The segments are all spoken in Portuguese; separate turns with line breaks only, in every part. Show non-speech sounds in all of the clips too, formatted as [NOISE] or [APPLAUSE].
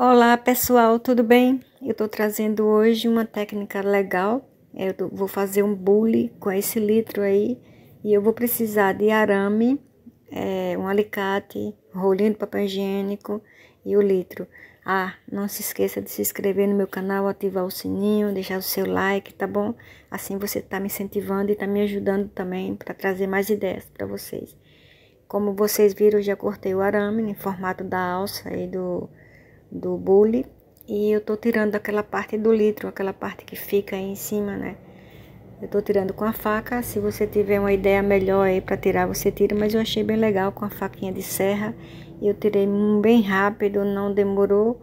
Olá pessoal, tudo bem? Eu estou trazendo hoje uma técnica legal. Eu vou fazer um bule com esse litro aí e eu vou precisar de arame, é, um alicate, rolinho de papel higiênico e o litro. Ah, não se esqueça de se inscrever no meu canal, ativar o sininho, deixar o seu like, tá bom? Assim você está me incentivando e está me ajudando também para trazer mais ideias para vocês. Como vocês viram, eu já cortei o arame em formato da alça e do do bule e eu tô tirando aquela parte do litro, aquela parte que fica aí em cima, né? Eu tô tirando com a faca, se você tiver uma ideia melhor aí para tirar, você tira, mas eu achei bem legal com a faquinha de serra. Eu tirei bem rápido, não demorou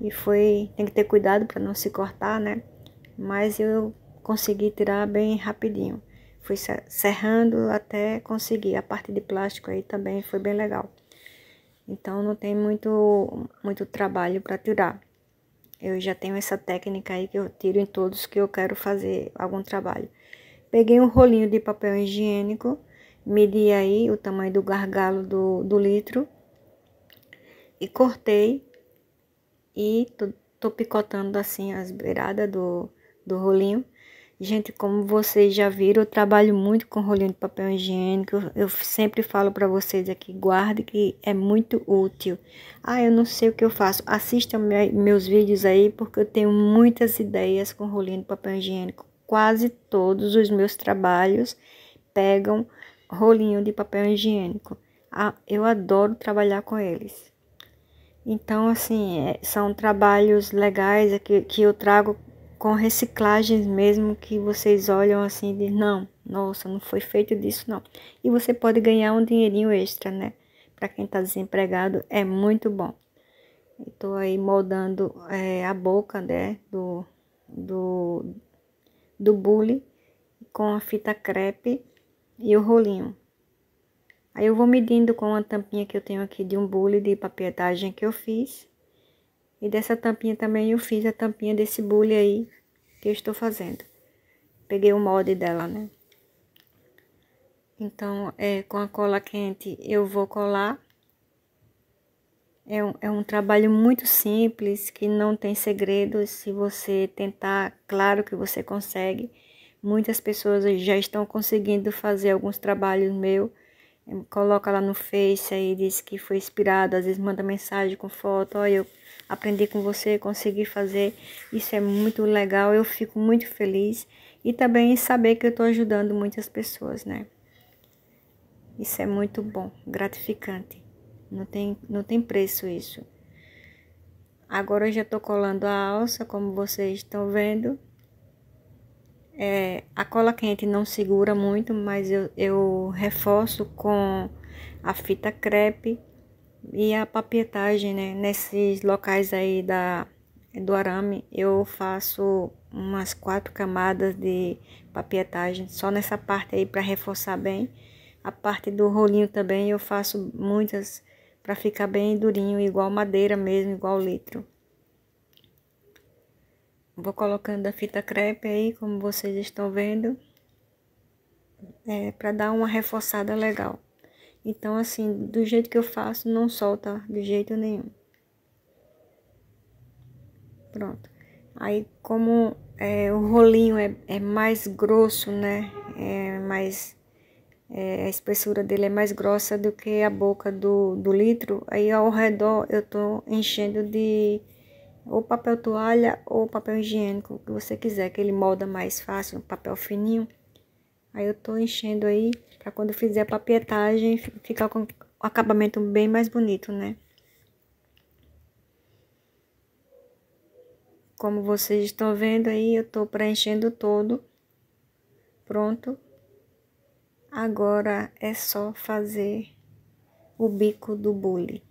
e foi, tem que ter cuidado para não se cortar, né? Mas eu consegui tirar bem rapidinho. Fui serrando até conseguir. A parte de plástico aí também foi bem legal. Então não tem muito, muito trabalho para tirar. Eu já tenho essa técnica aí que eu tiro em todos que eu quero fazer algum trabalho. Peguei um rolinho de papel higiênico, medi aí o tamanho do gargalo do, do litro e cortei e tô, tô picotando assim as beiradas do, do rolinho Gente, como vocês já viram, eu trabalho muito com rolinho de papel higiênico. Eu, sempre falo para vocês aqui, guarde que é muito útil. Ah, eu não sei o que eu faço. Assistam meus vídeos aí, porque eu tenho muitas ideias com rolinho de papel higiênico. Quase todos os meus trabalhos pegam rolinho de papel higiênico. Ah, eu adoro trabalhar com eles. Então, assim, é, são trabalhos legais é que, que eu trago com reciclagens mesmo que vocês olham assim de não, nossa, não foi feito disso não. E você pode ganhar um dinheirinho extra, né? Para quem está desempregado é muito bom. Estou aí moldando é, a boca né, do, do, do bule com a fita crepe e o rolinho. Aí eu vou medindo com a tampinha que eu tenho aqui de um bule de papietagem que eu fiz. E dessa tampinha também eu fiz a tampinha desse bule aí que eu estou fazendo. Peguei o molde dela, né? Então, é, com a cola quente eu vou colar. É um, é um trabalho muito simples, que não tem segredos. Se você tentar, claro que você consegue. Muitas pessoas já estão conseguindo fazer alguns trabalhos meus coloca lá no Face aí, diz que foi inspirado, às vezes manda mensagem com foto, olha, eu aprendi com você, consegui fazer, isso é muito legal, eu fico muito feliz e também saber que eu estou ajudando muitas pessoas, né? Isso é muito bom, gratificante, não tem, não tem preço isso. Agora eu já estou colando a alça, como vocês estão vendo. É, a cola quente não segura muito, mas eu, eu reforço com a fita crepe e a papietagem, né? Nesses locais aí da, do arame, eu faço umas quatro camadas de papietagem, só nessa parte aí para reforçar bem. A parte do rolinho também eu faço muitas para ficar bem durinho, igual madeira mesmo, igual litro. Vou colocando a fita crepe aí, como vocês estão vendo, é, para dar uma reforçada legal. Então, assim, do jeito que eu faço, não solta de jeito nenhum. Pronto. Aí, como é, o rolinho é, é, mais grosso, né? É mais... É, a espessura dele é mais grossa do que a boca do, do litro. Aí, ao redor, eu tô enchendo de ou papel toalha ou papel higiênico, o que você quiser, que ele molda mais fácil, papel fininho. Aí eu tô enchendo aí, para quando fizer a papietagem, ficar com o acabamento bem mais bonito, né? Como vocês estão vendo aí, eu tô preenchendo todo. Pronto. Agora é só fazer o bico do bullet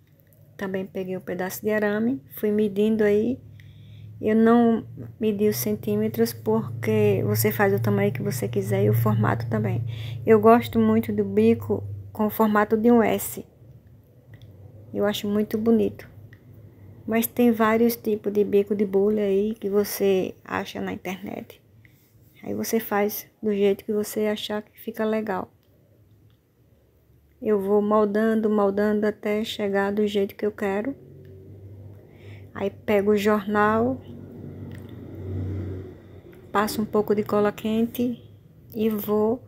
também peguei um pedaço de arame, fui medindo aí. Eu não medi os centímetros porque você faz o tamanho que você quiser e o formato também. Eu gosto muito do bico com o formato de um S. Eu acho muito bonito. Mas tem vários tipos de bico de bolha aí que você acha na internet. Aí você faz do jeito que você achar que fica legal. Eu vou moldando, moldando até chegar do jeito que eu quero. Aí pego o jornal, passo um pouco de cola quente e vou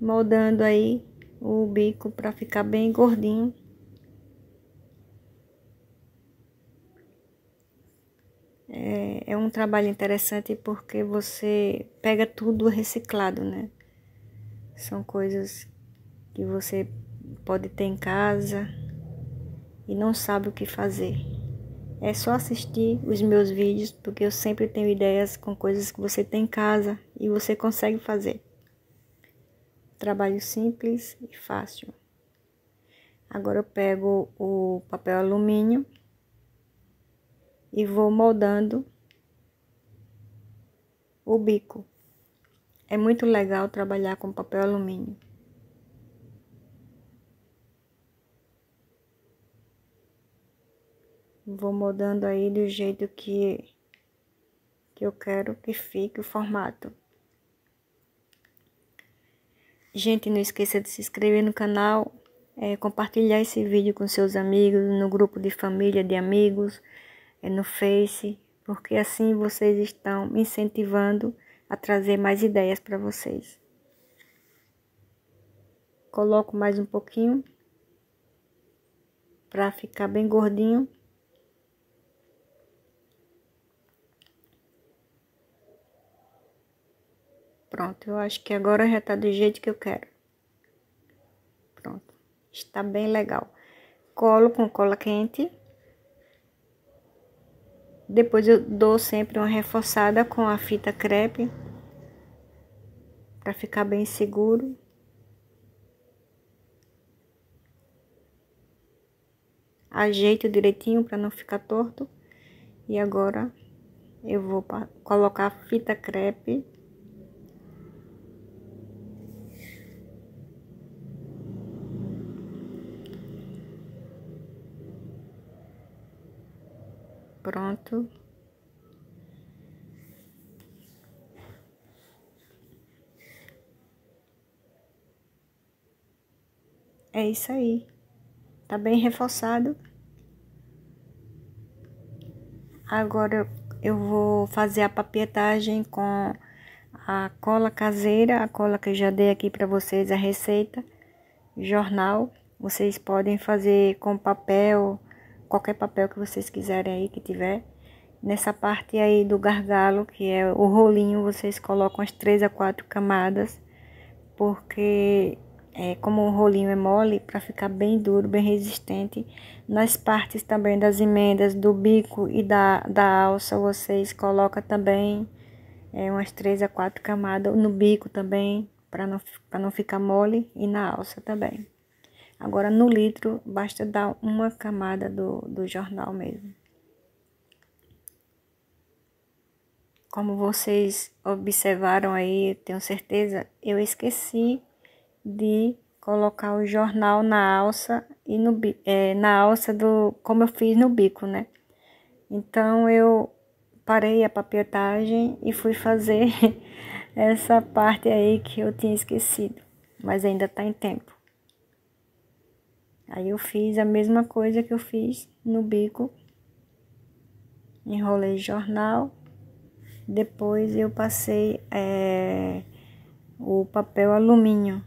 moldando aí o bico para ficar bem gordinho. É, é, um trabalho interessante porque você pega tudo reciclado, né? São coisas que você pode ter em casa e não sabe o que fazer. É só assistir os meus vídeos, porque eu sempre tenho ideias com coisas que você tem em casa e você consegue fazer. Trabalho simples e fácil. Agora eu pego o papel alumínio e vou moldando o bico. É muito legal trabalhar com papel alumínio. Vou mudando aí do jeito que, que eu quero que fique o formato. Gente, não esqueça de se inscrever no canal, é, compartilhar esse vídeo com seus amigos, no grupo de família, de amigos, é, no Face, porque assim vocês estão me incentivando a trazer mais ideias para vocês. Coloco mais um pouquinho para ficar bem gordinho. Pronto, eu acho que agora já tá do jeito que eu quero. Pronto, está bem legal. Colo com cola quente. Depois eu dou sempre uma reforçada com a fita crepe. Pra ficar bem seguro. Ajeito direitinho para não ficar torto. E agora eu vou colocar a fita crepe pronto. É isso aí. Tá bem reforçado. Agora eu vou fazer a papietagem com a cola caseira, a cola que eu já dei aqui para vocês a receita, jornal. Vocês podem fazer com papel, qualquer papel que vocês quiserem aí que tiver. Nessa parte aí do gargalo, que é o rolinho, vocês colocam as três a quatro camadas, porque é, como o rolinho é mole, para ficar bem duro, bem resistente. Nas partes também das emendas do bico e da, da alça, vocês colocam também é, umas três a quatro camadas no bico também, para não, não ficar mole, e na alça também. Agora, no litro, basta dar uma camada do, do jornal mesmo. Como vocês observaram aí, tenho certeza, eu esqueci de colocar o jornal na alça e no é, na alça do como eu fiz no bico, né? Então eu parei a papietagem e fui fazer [LAUGHS] essa parte aí que eu tinha esquecido, mas ainda tá em tempo. Aí eu fiz a mesma coisa que eu fiz no bico. Enrolei jornal. Depois eu passei é, o papel alumínio.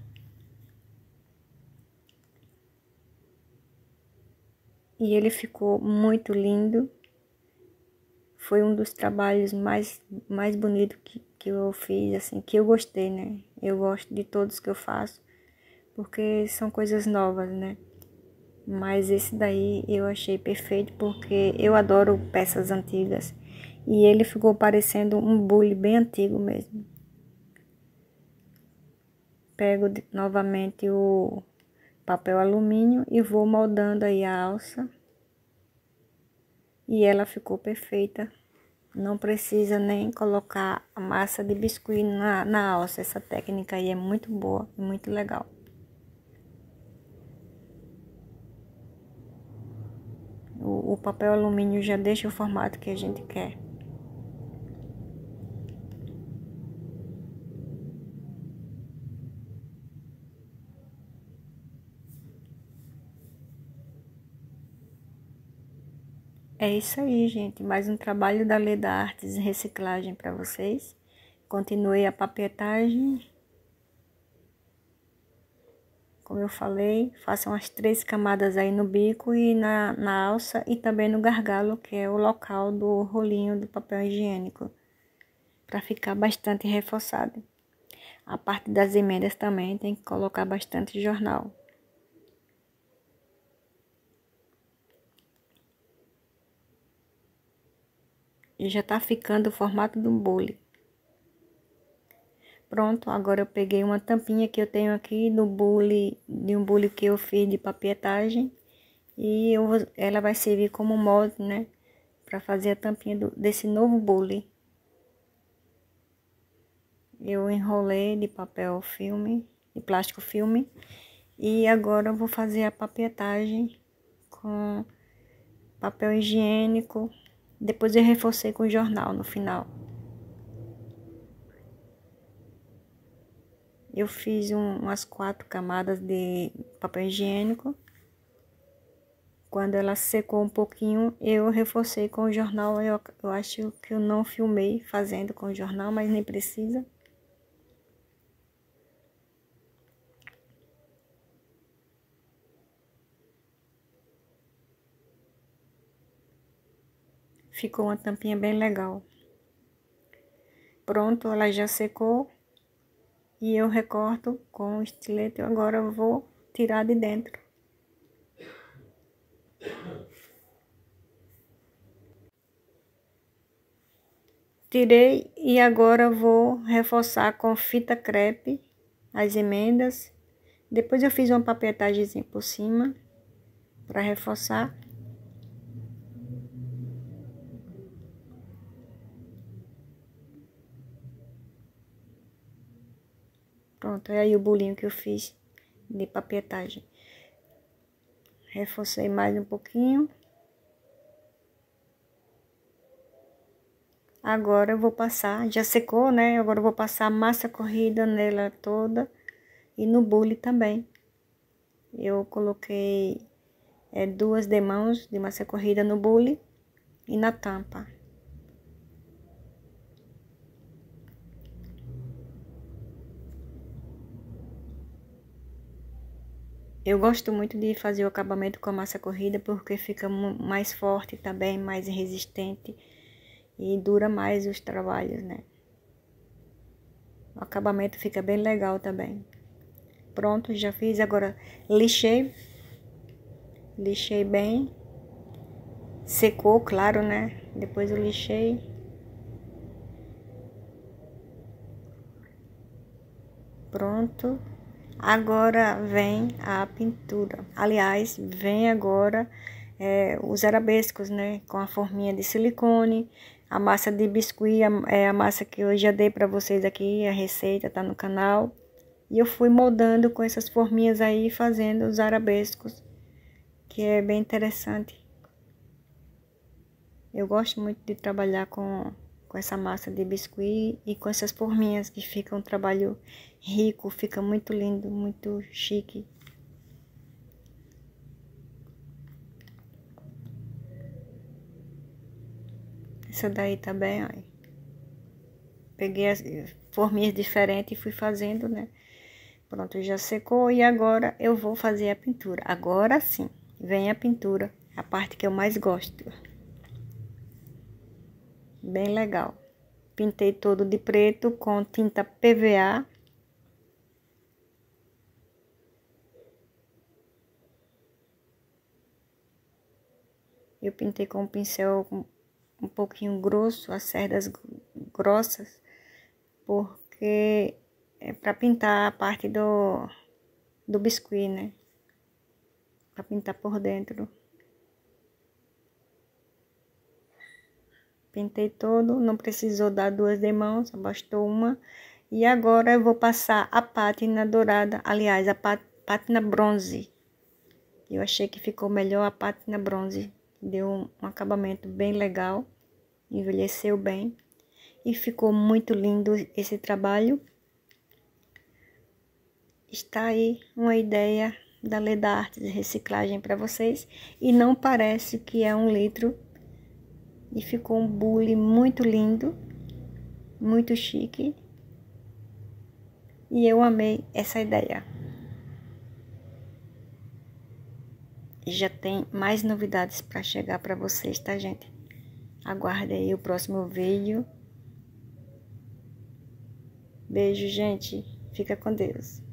E ele ficou muito lindo. Foi um dos trabalhos mais, mais bonitos que, que eu fiz, assim, que eu gostei, né? Eu gosto de todos que eu faço, porque são coisas novas, né? mas esse daí eu achei perfeito porque eu adoro peças antigas e ele ficou parecendo um bule bem antigo mesmo. Pego novamente o papel alumínio e vou moldando aí a alça e ela ficou perfeita. Não precisa nem colocar a massa de biscuit na, na alça. Essa técnica aí é muito boa, muito legal. o papel alumínio já deixa o formato que a gente quer. É isso aí, gente. Mais um trabalho da Lei da Artes e Reciclagem para vocês. Continue a papetagem como eu falei, façam as três camadas aí no bico e na, na alça e também no gargalo, que é o local do rolinho do papel higiênico, para ficar bastante reforçado. A parte das emendas também tem que colocar bastante jornal. E já tá ficando o formato do bolo. Pronto, agora eu peguei uma tampinha que eu tenho aqui do bule, de um bule que eu fiz de papietagem. E eu, ela vai servir como molde, né? Pra fazer a tampinha do, desse novo bule. Eu enrolei de papel filme, de plástico filme. E agora eu vou fazer a papietagem com papel higiênico. Depois eu reforcei com jornal no final. eu fiz um, umas quatro camadas de papel higiênico. Quando ela secou um pouquinho, eu reforcei com o jornal. Eu, eu acho que eu não filmei fazendo com o jornal, mas nem precisa. Ficou uma tampinha bem legal. Pronto, ela já secou e eu recorto com o estilete. Eu agora vou tirar de dentro. Tirei e agora vou reforçar com fita crepe as emendas. Depois eu fiz uma papetagem por cima para reforçar. Pronto, é aí o bolinho que eu fiz de papetagem. Reforcei mais um pouquinho. Agora eu vou passar, já secou, né? Agora eu vou passar a massa corrida nela toda e no bule também. Eu coloquei é, duas demãos de massa corrida no bule e na tampa. Eu gosto muito de fazer o acabamento com a massa corrida porque fica mais forte também, tá mais resistente e dura mais os trabalhos, né? O acabamento fica bem legal também. Pronto, já fiz. Agora lixei. Lixei bem. Secou, claro, né? Depois eu lixei. Pronto. Agora vem a pintura. Aliás, vem agora é, os arabescos, né? Com a forminha de silicone, a massa de biscuit, a, é a massa que eu já dei para vocês aqui, a receita tá no canal. E eu fui moldando com essas forminhas aí, fazendo os arabescos, que é bem interessante. Eu gosto muito de trabalhar com com essa massa de biscuit e com essas forminhas que fica um trabalho rico, fica muito lindo, muito chique. Essa daí também, tá bem ó. Peguei as eh, forminhas diferentes e fui fazendo, né? Pronto, já secou e agora eu vou fazer a pintura. Agora sim, vem a pintura, a parte que eu mais gosto bem legal. Pintei todo de preto com tinta PVA. Eu pintei com um pincel um pouquinho grosso, as cerdas grossas, porque é para pintar a parte do, do biscuit, né? Para pintar por dentro. Pintei todo, não precisou dar duas de bastou uma. E agora eu vou passar a pátina dourada, aliás, a pátina bronze. Eu achei que ficou melhor a pátina bronze. Deu um acabamento bem legal, envelheceu bem. E ficou muito lindo esse trabalho. Está aí uma ideia da Leda Artes Reciclagem para vocês. E não parece que é um litro e ficou um bule muito lindo, muito chique. E eu amei essa ideia. Já tem mais novidades para chegar para vocês, tá, gente? Aguarde aí o próximo vídeo. Beijo, gente. Fica com Deus.